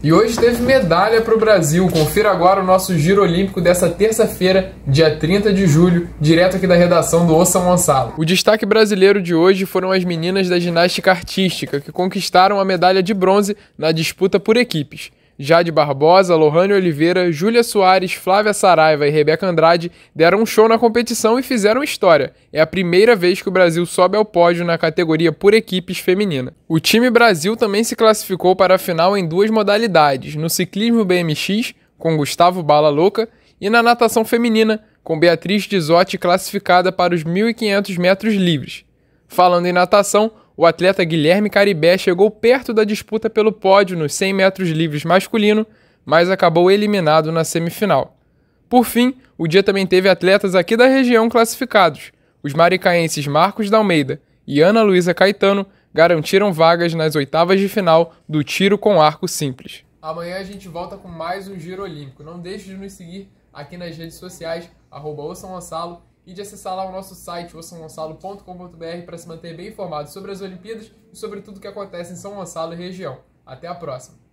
E hoje teve medalha para o Brasil. Confira agora o nosso giro olímpico dessa terça-feira, dia 30 de julho, direto aqui da redação do Ossa Gonçalo. O destaque brasileiro de hoje foram as meninas da ginástica artística, que conquistaram a medalha de bronze na disputa por equipes. Jade Barbosa, Lohane Oliveira, Júlia Soares, Flávia Saraiva e Rebeca Andrade deram um show na competição e fizeram história. É a primeira vez que o Brasil sobe ao pódio na categoria por equipes feminina. O time Brasil também se classificou para a final em duas modalidades, no ciclismo BMX, com Gustavo Bala Louca, e na natação feminina, com Beatriz Dizotti classificada para os 1.500 metros livres. Falando em natação, o atleta Guilherme Caribé chegou perto da disputa pelo pódio nos 100 metros livres masculino, mas acabou eliminado na semifinal. Por fim, o dia também teve atletas aqui da região classificados. Os maricaenses Marcos da Almeida e Ana Luísa Caetano garantiram vagas nas oitavas de final do tiro com arco simples. Amanhã a gente volta com mais um Giro Olímpico. Não deixe de nos seguir aqui nas redes sociais, arroba e de acessar lá o nosso site, osãogonçalo.com.br, para se manter bem informado sobre as Olimpíadas e sobre tudo o que acontece em São Gonçalo e região. Até a próxima!